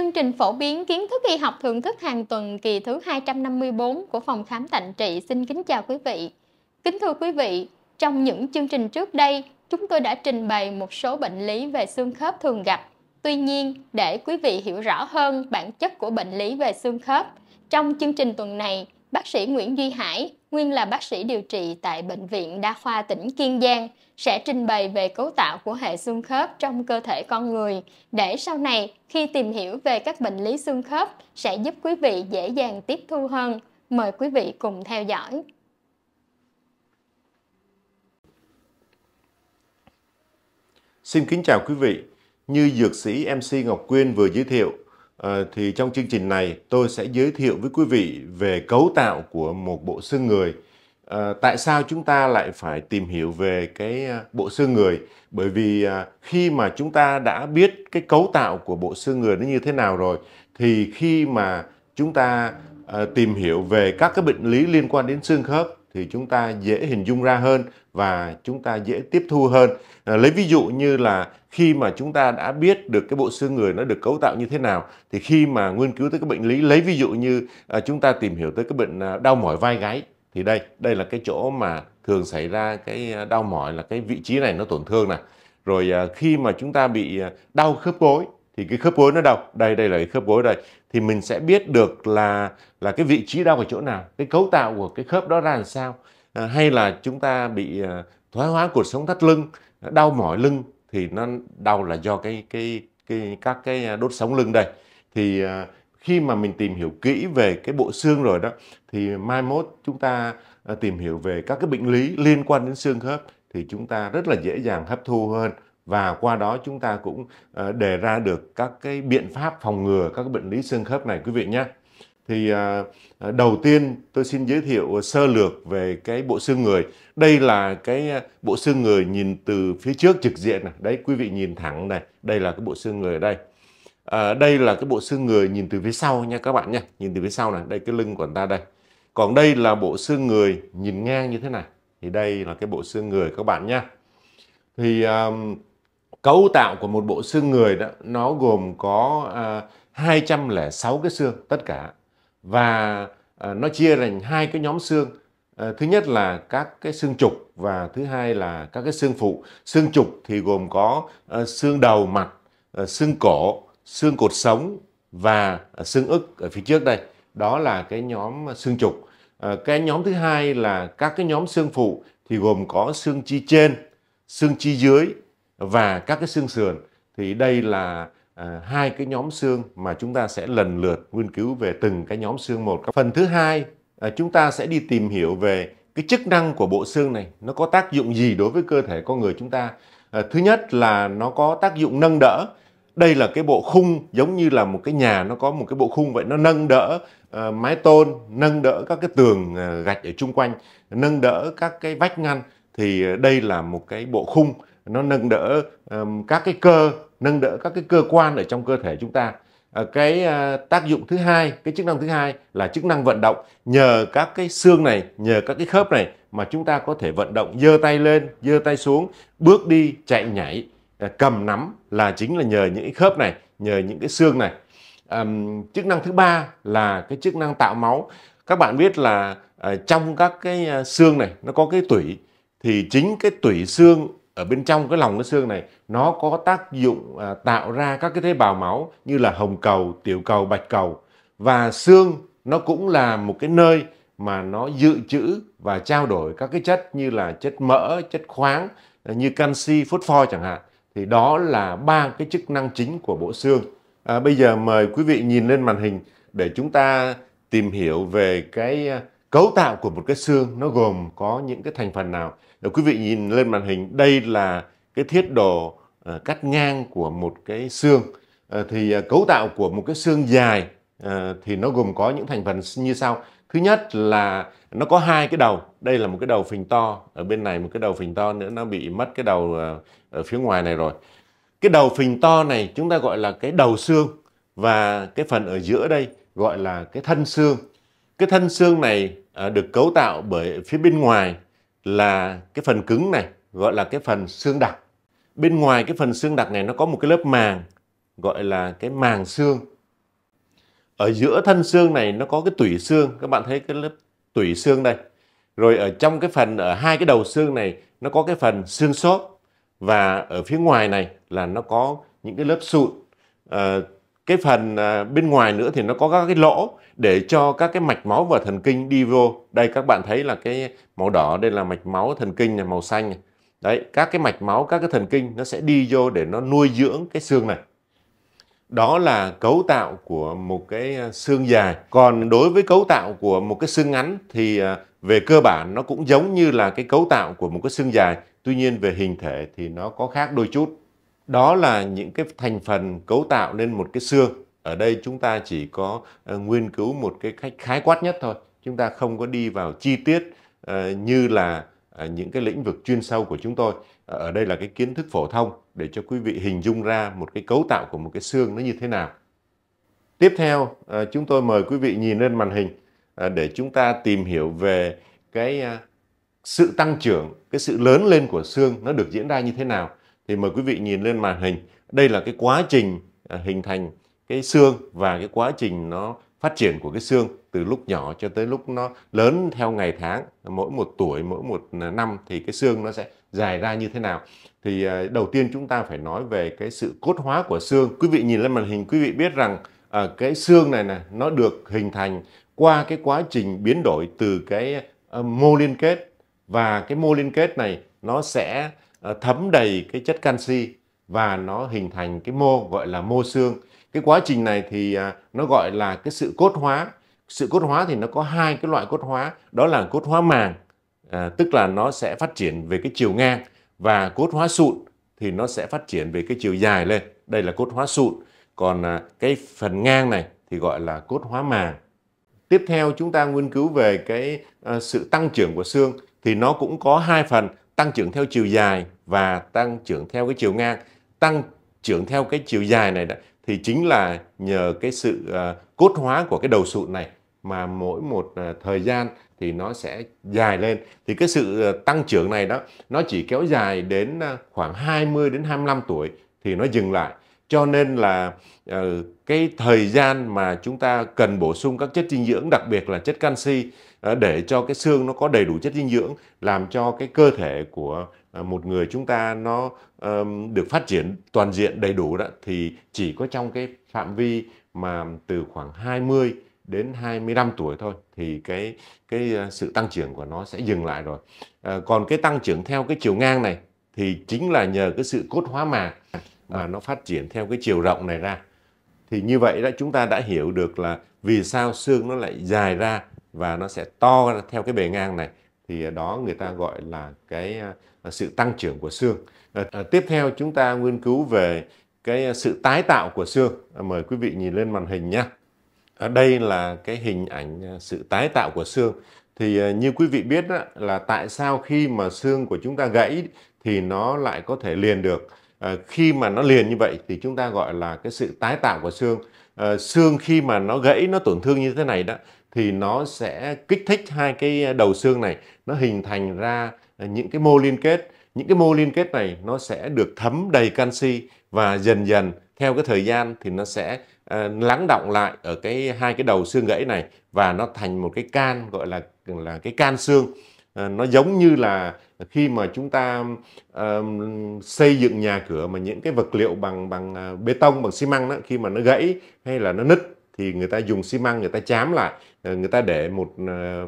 Chương trình phổ biến kiến thức y học thường thức hàng tuần kỳ thứ 254 của phòng khám tạnh trị xin kính chào quý vị. Kính thưa quý vị, trong những chương trình trước đây, chúng tôi đã trình bày một số bệnh lý về xương khớp thường gặp. Tuy nhiên, để quý vị hiểu rõ hơn bản chất của bệnh lý về xương khớp, trong chương trình tuần này, bác sĩ Nguyễn Duy Hải, nguyên là bác sĩ điều trị tại Bệnh viện Đa khoa tỉnh Kiên Giang, sẽ trình bày về cấu tạo của hệ xương khớp trong cơ thể con người để sau này khi tìm hiểu về các bệnh lý xương khớp sẽ giúp quý vị dễ dàng tiếp thu hơn. Mời quý vị cùng theo dõi. Xin kính chào quý vị. Như dược sĩ MC Ngọc Quyên vừa giới thiệu, ờ, thì trong chương trình này tôi sẽ giới thiệu với quý vị về cấu tạo của một bộ xương người – Ờ, tại sao chúng ta lại phải tìm hiểu về cái ờ, bộ xương người bởi vì ờ, khi mà chúng ta đã biết cái cấu tạo của bộ xương người nó như thế nào rồi thì khi mà chúng ta tìm hiểu về các cái bệnh lý liên quan đến xương khớp thì chúng ta dễ hình dung ra hơn và chúng ta dễ tiếp thu hơn lấy ví dụ như là khi mà chúng ta đã biết được cái bộ xương người nó được cấu tạo như thế nào thì khi mà nghiên cứu tới các bệnh lý lấy ví dụ như chúng ta tìm hiểu tới cái bệnh đau mỏi vai gáy thì đây đây là cái chỗ mà thường xảy ra cái à, đau mỏi là cái vị trí này nó tổn thương này rồi à, khi mà chúng ta bị à, đau khớp gối thì cái khớp gối nó đau đây đây là cái khớp gối đây thì mình sẽ biết được là là cái vị trí đau ở chỗ nào cái cấu tạo của cái khớp đó ra làm sao à, hay là chúng ta bị thoái hóa cột sống thắt lưng đau mỏi lưng thì nó đau là do cái cái cái các cái đốt sống lưng đây thì khi mà mình tìm hiểu kỹ về cái bộ xương rồi đó thì mai mốt chúng ta ờ, tìm hiểu về các cái bệnh lý liên quan đến xương khớp thì chúng ta rất là dễ dàng hấp thu hơn và qua đó chúng ta cũng ờ, đề ra được các cái biện pháp phòng ngừa các bệnh lý xương khớp này quý vị nhé. Thì ờ, đầu tiên tôi xin giới thiệu sơ lược về cái bộ xương người. Đây là cái bộ xương người nhìn từ phía trước trực diện này. Đấy quý vị nhìn thẳng này, đây là cái bộ xương người ở đây. À, đây là cái bộ xương người nhìn từ phía sau nha các bạn nha. nhìn từ phía sau này, đây cái lưng của người ta đây. Còn đây là bộ xương người nhìn ngang như thế này. Thì đây là cái bộ xương người các bạn nhé. Thì um, cấu tạo của một bộ xương người đó nó gồm có à, uh, 206 cái xương tất cả. Và uh, nó chia thành hai cái nhóm xương. Uh, thứ nhất là các cái xương trục và thứ hai là các cái xương phụ. Xương trục thì gồm có uh, xương đầu mặt, uh, xương cổ, xương cột sống và xương ức ở phía trước đây. Đó là cái nhóm xương trục Ờ, cái nhóm thứ hai là các cái nhóm xương phụ thì gồm có xương chi trên, xương chi dưới và các cái xương sườn. Thì đây là à, hai cái nhóm xương mà chúng ta sẽ lần lượt nghiên cứu về từng cái nhóm xương một. Phần thứ hai à, chúng ta sẽ đi tìm hiểu về cái chức năng của bộ xương này nó có tác dụng gì đối với cơ thể con người chúng ta. À, thứ nhất là nó có tác dụng nâng đỡ đây là cái bộ khung giống như là một cái nhà nó có một cái bộ khung vậy nó nâng đỡ uh, mái tôn nâng đỡ các cái tường uh, gạch ở chung quanh nâng đỡ các cái vách ngăn thì uh, đây là một cái bộ khung nó nâng đỡ um, các cái cơ nâng đỡ các cái cơ quan ở trong cơ thể chúng ta cái tác dụng thứ hai cái chức năng thứ hai là chức năng vận động nhờ các cái xương này nhờ các cái khớp này mà chúng ta có thể vận động giơ tay lên giơ tay xuống bước đi chạy nhảy Ờ, cầm nắm là chính là nhờ những cái khớp này nhờ những cái xương này um, chức năng thứ ba là cái chức năng tạo máu các bạn biết là uh, trong các cái ờ, xương này nó có cái tủy thì chính cái tủy xương ở bên trong cái lòng cái xương này nó có tác dụng uh, tạo ra các cái tế bào máu như là hồng cầu tiểu cầu bạch cầu và xương nó cũng là một cái nơi mà nó dự trữ và trao đổi các cái chất như là chất mỡ chất khoáng như canxi phốt pho chẳng hạn thì đó là ba cái chức năng chính của bộ xương. À, bây giờ mời quý vị nhìn lên màn hình để chúng ta tìm hiểu về cái à, cấu tạo của một cái xương nó gồm có những cái thành phần nào. Để quý vị nhìn lên màn hình đây là cái thiết đồ uh, cắt ngang của một cái xương. Uh, thì uh, cấu tạo của một cái xương dài uh, thì nó gồm có những thành phần như sau thứ nhất là nó có hai cái đầu đây là một cái đầu phình to ở bên này một cái đầu phình to nữa nó bị mất cái đầu ờ, ở phía ngoài này rồi cái đầu phình to này chúng ta gọi là cái đầu xương và cái phần ở giữa đây gọi là cái thân xương cái thân xương này ờ, được cấu tạo bởi phía bên ngoài là cái phần cứng này gọi là cái phần xương đặc bên ngoài cái phần xương đặc này nó có một cái lớp màng gọi là cái màng xương ở giữa thân xương này nó có cái tủy xương các bạn thấy cái lớp tủy xương đây rồi ở trong cái phần ở hai cái đầu xương này nó có cái phần xương xốp và ở phía ngoài này là nó có những cái lớp sụn à, cái phần à, bên ngoài nữa thì nó có các cái lỗ để cho các cái mạch máu và thần kinh đi vô đây các bạn thấy là cái màu đỏ đây là mạch máu thần kinh này màu xanh này. đấy các cái mạch máu các cái thần kinh nó sẽ đi vô để nó nuôi dưỡng cái xương này đó là cấu tạo của một cái à, xương dài còn đối với cấu tạo của một cái xương ngắn thì à, về cơ bản nó cũng giống như là cái cấu tạo của một cái xương dài tuy nhiên về hình thể thì nó có khác đôi chút đó là những cái thành phần cấu tạo nên một cái xương ở đây chúng ta chỉ có uh, nghiên cứu một cái cách khái quát nhất thôi chúng ta không có đi vào chi tiết như là À, những cái lĩnh vực chuyên sâu của chúng tôi à, ở đây là cái kiến thức phổ thông để cho quý vị hình dung ra một cái cấu tạo của một cái xương nó như thế nào tiếp theo à, chúng tôi mời quý vị nhìn lên màn hình để chúng ta tìm hiểu về cái sự tăng trưởng cái sự lớn lên của xương nó được diễn ra như thế nào thì mời quý vị nhìn lên màn hình đây là cái quá trình hình thành cái xương và cái quá trình nó phát triển của cái xương từ lúc nhỏ cho tới lúc nó lớn theo ngày tháng mỗi một tuổi mỗi một à, năm thì cái xương nó sẽ dài ra như thế nào thì à, đầu tiên chúng ta phải nói về cái sự cốt hóa của xương quý vị nhìn lên màn hình quý vị biết rằng à, cái xương này này nó được hình thành qua cái quá trình biến đổi từ cái mô liên kết và cái mô liên kết này nó sẽ thấm đầy cái chất canxi và nó hình thành cái mô gọi là mô xương cái quá trình này thì nó gọi là cái sự cốt hóa sự cốt hóa thì nó có hai cái loại cốt hóa đó là cốt hóa màng à, tức là nó sẽ phát triển về cái chiều ngang và cốt hóa sụn thì nó sẽ phát triển về cái chiều dài lên đây là cốt hóa sụn còn à, cái phần ngang này thì gọi là cốt hóa màng tiếp theo chúng ta nghiên cứu về cái à, sự tăng trưởng của xương thì nó cũng có hai phần tăng trưởng theo chiều dài và tăng trưởng theo cái chiều ngang tăng trưởng theo cái chiều dài này đó, thì chính là nhờ cái sự uh, cốt hóa của cái đầu sụn này mà mỗi một à, thời gian thì nó sẽ dài lên thì cái sự à, tăng trưởng này đó nó chỉ kéo dài đến à, khoảng 20 đến 25 tuổi thì nó dừng lại cho nên là cái thời gian mà chúng ta cần bổ sung các chất dinh dưỡng đặc biệt là chất canxi để cho cái xương nó có đầy đủ chất dinh dưỡng làm cho cái cơ thể của một người chúng ta nó được phát triển toàn diện đầy đủ đó thì chỉ có trong cái phạm vi mà từ khoảng 20 đến 25 tuổi thôi thì cái cái ờ, sự tăng trưởng của nó sẽ dừng lại rồi. À, còn cái tăng trưởng theo cái chiều ngang này thì chính là nhờ cái sự cốt hóa mà mà nó phát triển theo cái chiều rộng này ra. Thì như vậy đó chúng ta đã hiểu được là vì sao xương nó lại dài ra và nó sẽ to theo cái bề ngang này thì ờ, đó người ta gọi là cái sự tăng trưởng của xương. À, tiếp theo chúng ta nghiên cứu về cái sự tái tạo của xương. À, mời quý vị nhìn lên màn hình nhé. Ờ, đây là cái hình ảnh ờ, sự tái tạo của xương thì ờ, như quý vị biết là tại sao khi mà xương của chúng ta gãy thì nó lại có thể liền được khi mà nó liền như vậy thì chúng ta gọi là cái sự tái tạo của xương xương khi mà nó gãy nó tổn thương như thế này đó thì nó sẽ kích thích hai cái đầu xương này nó hình thành ra những cái mô liên kết những cái mô liên kết này nó sẽ được thấm đầy canxi và dần dần theo cái thời gian thì nó sẽ uh, lắng động lại ở cái hai cái đầu xương gãy này và nó thành một cái can gọi là là cái can xương uh, nó giống như là khi mà chúng ta uh, xây dựng nhà cửa mà những cái vật liệu bằng bằng uh, bê tông bằng xi măng đó khi mà nó gãy hay là nó nứt thì người ta dùng xi măng người ta chám lại người ta để một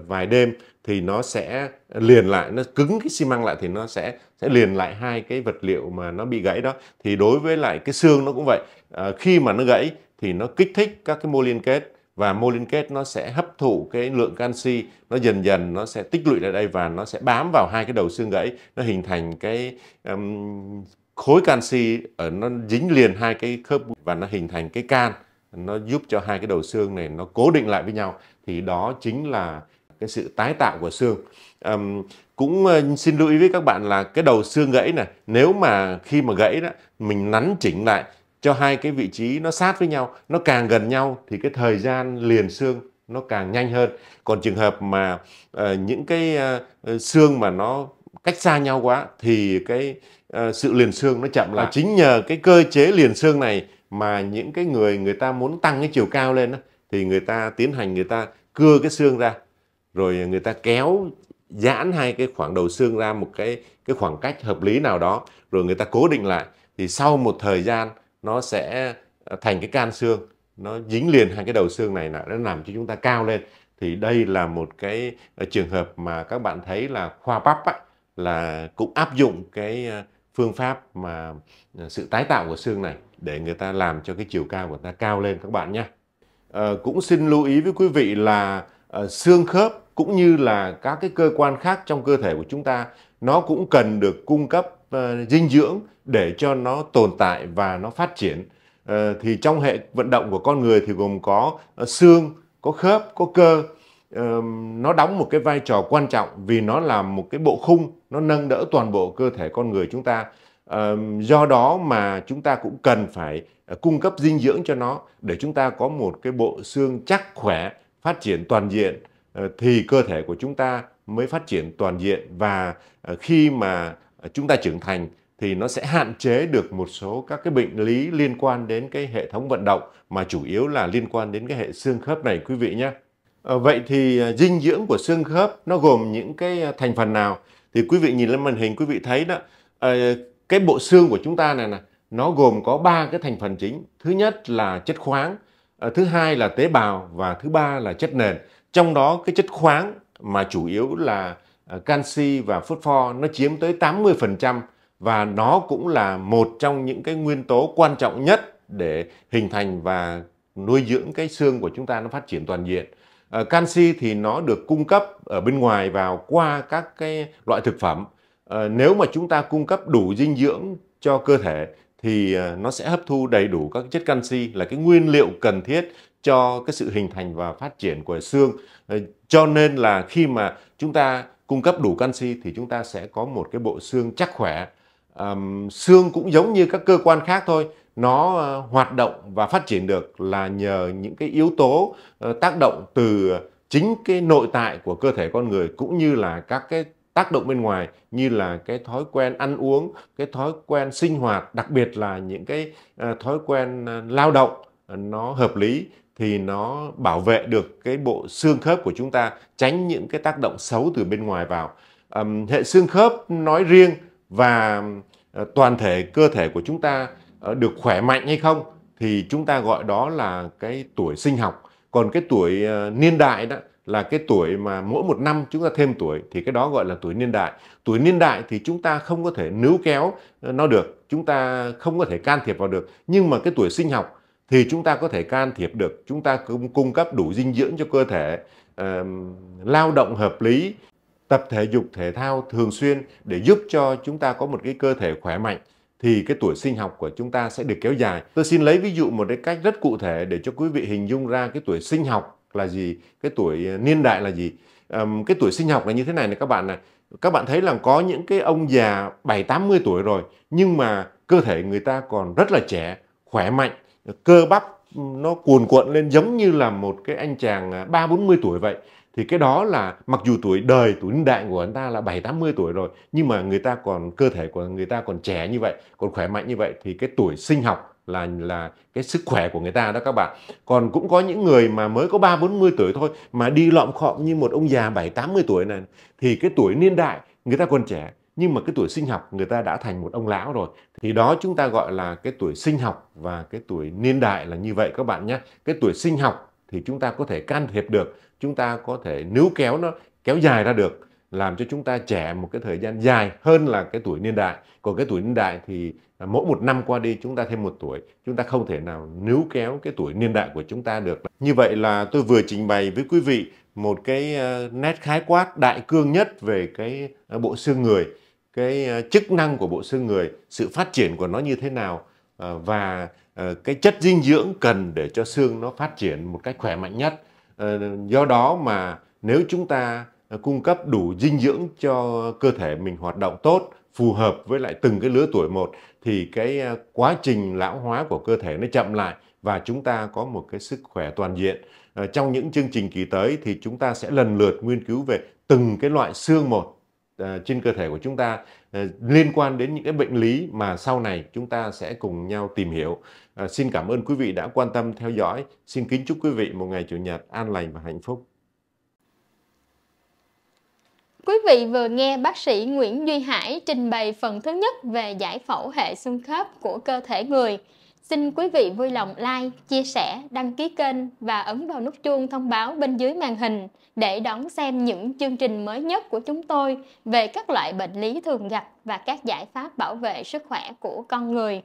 vài đêm thì nó sẽ liền lại nó cứng cái xi măng lại thì nó sẽ sẽ liền lại hai cái vật liệu mà nó bị gãy đó thì đối với lại cái xương nó cũng vậy à, khi mà nó gãy thì nó kích thích các cái mô liên kết và mô liên kết nó sẽ hấp thụ cái lượng canxi nó dần dần nó sẽ tích lũy lại đây và nó sẽ bám vào hai cái đầu xương gãy nó hình thành cái um, khối canxi ở nó dính liền hai cái khớp và nó hình thành cái can nó giúp cho hai cái đầu xương này nó cố định lại với nhau thì đó chính là cái sự tái tạo của xương um, cũng ờ, xin lưu ý với các bạn là cái đầu xương gãy này nếu mà khi mà gãy đó mình nắn chỉnh lại cho hai cái vị trí nó sát với nhau nó càng gần nhau thì cái thời gian liền xương nó càng nhanh hơn còn trường hợp mà uh, những cái uh, xương mà nó cách xa nhau quá thì cái uh, sự liền xương nó chậm lại à. chính nhờ cái cơ chế liền xương này mà những cái người người ta muốn tăng cái chiều cao lên đó, thì người ta tiến hành người ta cưa cái xương ra rồi người ta kéo giãn hai cái khoảng đầu xương ra một cái cái khoảng cách hợp lý nào đó rồi người ta cố định lại thì sau một thời gian nó sẽ à, thành cái can xương nó dính liền hai cái đầu xương này là nó làm cho chúng ta cao lên thì đây là một cái à, trường hợp mà các bạn thấy là khoa bắp ấy, là cũng áp dụng cái à, phương pháp mà sự tái tạo của xương này để người ta làm cho cái chiều cao của ta cao lên các bạn nhé. À, cũng xin lưu ý với quý vị là à, xương khớp cũng như là các cái cơ quan khác trong cơ thể của chúng ta nó cũng cần được cung cấp uh, dinh dưỡng để cho nó tồn tại và nó phát triển uh, thì trong hệ vận động của con người thì gồm có uh, xương có khớp có cơ uh, nó đóng một cái vai trò quan trọng vì nó là một cái bộ khung nó nâng đỡ toàn bộ cơ thể con người chúng ta uh, do đó mà chúng ta cũng cần phải uh, cung cấp dinh dưỡng cho nó để chúng ta có một cái bộ xương chắc khỏe phát triển toàn diện Ờ, thì cơ thể của chúng ta mới phát triển toàn diện và ờ, khi mà ờ, chúng ta trưởng thành thì nó sẽ hạn chế được một số các cái bệnh lý liên quan đến cái hệ thống vận động mà chủ yếu là liên quan đến cái hệ xương khớp này quý vị nhé. Vậy thì dinh dưỡng của xương khớp nó gồm những cái thành phần nào? Thì quý vị nhìn lên màn hình quý vị thấy đó, cái bộ xương của chúng ta này nè, nó gồm có ba cái thành phần chính. Thứ nhất là chất khoáng, thứ hai là tế bào và thứ ba là chất nền. Trong đó cái chất khoáng mà chủ yếu là à, canxi và phốt pho nó chiếm tới 80% và nó cũng là một trong những cái nguyên tố quan trọng nhất để hình thành và nuôi dưỡng cái xương của chúng ta nó phát triển toàn diện. À, canxi thì nó được cung cấp ở bên ngoài vào qua các cái loại thực phẩm. À, nếu mà chúng ta cung cấp đủ dinh dưỡng cho cơ thể thì ờ, nó sẽ hấp thu đầy đủ các chất canxi là cái nguyên liệu cần thiết cho cái sự hình thành và phát triển của xương. Ờ, cho nên là khi mà chúng ta cung cấp đủ canxi thì chúng ta sẽ có một cái bộ xương chắc khỏe. Um, xương cũng giống như các cơ quan khác thôi, nó ờ, hoạt động và phát triển được là nhờ những cái yếu tố tác động từ chính cái nội tại của cơ thể con người cũng như là các cái tác động bên ngoài như là cái thói quen ăn uống cái thói quen sinh hoạt đặc biệt là những cái ờ, thói quen ờ, lao động ờ, nó hợp lý thì nó bảo vệ được cái bộ xương khớp của chúng ta tránh những cái tác động xấu từ bên ngoài vào hệ xương khớp nói riêng và toàn thể cơ thể của chúng ta được khỏe mạnh hay không thì chúng ta gọi đó là cái tuổi sinh học còn cái tuổi niên đại đó là cái tuổi mà mỗi một năm chúng ta thêm tuổi thì cái đó gọi là tuổi niên đại. Tuổi niên đại thì chúng ta không có thể níu kéo ờ, nó được, chúng ta không có thể can thiệp vào được. Nhưng mà cái tuổi sinh học thì chúng ta có thể can thiệp được, chúng ta cung, cung cấp đủ dinh dưỡng cho cơ thể, uh, lao động hợp lý, tập thể dục thể thao thường xuyên để giúp cho chúng ta có một cái cơ thể khỏe mạnh thì cái tuổi sinh học của chúng ta sẽ được kéo dài. Tôi xin lấy ví dụ một cái cách rất cụ thể để cho quý vị hình dung ra cái tuổi sinh học là gì cái tuổi ờ, niên đại là gì um, cái tuổi sinh học là như thế này này các bạn này các bạn thấy là có những cái ông già bảy tám mươi tuổi rồi nhưng mà cơ thể người ta còn rất là trẻ khỏe mạnh cơ bắp nó cuồn cuộn lên giống như là một cái anh chàng ờ, ba bốn mươi tuổi vậy thì cái đó là mặc dù tuổi đời tuổi niên đại của anh ta là bảy tám mươi tuổi rồi nhưng mà người ta còn cơ thể của người ta còn trẻ như vậy còn khỏe mạnh như vậy thì cái tuổi sinh học là là cái sức khỏe của người ta đó các bạn. Còn cũng có những người mà mới có 3 40 tuổi thôi mà đi lọm khọm như một ông già 7 80 tuổi này thì cái tuổi niên đại người ta còn trẻ nhưng mà cái tuổi sinh học người ta đã thành một ông lão rồi thì đó chúng ta gọi là cái tuổi sinh học và cái tuổi niên đại là như vậy các bạn nhé cái tuổi sinh học thì chúng ta có thể can thiệp được chúng ta có thể níu kéo nó kéo dài ra được làm cho chúng ta trẻ một cái thời gian dài hơn là cái tuổi niên đại còn cái tuổi niên đại thì mỗi một năm qua đi chúng ta thêm một tuổi chúng ta không thể nào níu kéo cái tuổi niên đại của chúng ta được như vậy là tôi vừa trình bày với quý vị một cái ờ, nét khái quát đại cương nhất về cái ờ, bộ xương người cái ờ, chức năng của bộ xương người sự phát triển của nó như thế nào và cái chất dinh dưỡng cần để cho xương nó phát triển một cách khỏe mạnh nhất do đó mà nếu chúng ta Ờ, cung cấp đủ dinh dưỡng cho cơ thể mình hoạt động tốt phù hợp với lại từng cái lứa tuổi một thì cái ờ, quá trình lão hóa của cơ thể nó chậm lại và chúng ta có một cái sức khỏe toàn diện ờ, trong những chương trình kỳ tới thì chúng ta sẽ lần lượt nghiên cứu về từng cái loại xương một trên cơ thể của chúng ta liên quan đến những cái bệnh lý mà sau này chúng ta sẽ cùng nhau tìm hiểu. Xin cảm ơn quý vị đã quan tâm theo dõi. Xin kính chúc quý vị một ngày chủ nhật an lành và hạnh phúc. Quý vị vừa nghe bác sĩ Nguyễn Duy Hải trình bày phần thứ nhất về giải phẫu hệ xương khớp của cơ thể người. Xin quý vị vui lòng like, chia sẻ, đăng ký kênh và ấn vào nút chuông thông báo bên dưới màn hình để đón xem những chương trình mới nhất của chúng tôi về các loại bệnh lý thường gặp và các giải pháp bảo vệ sức khỏe của con người.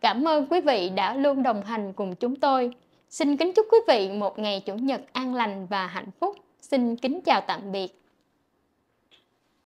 Cảm ơn quý vị đã luôn đồng hành cùng chúng tôi. Xin kính chúc quý vị một ngày chủ nhật an lành và hạnh phúc. Xin kính chào tạm biệt.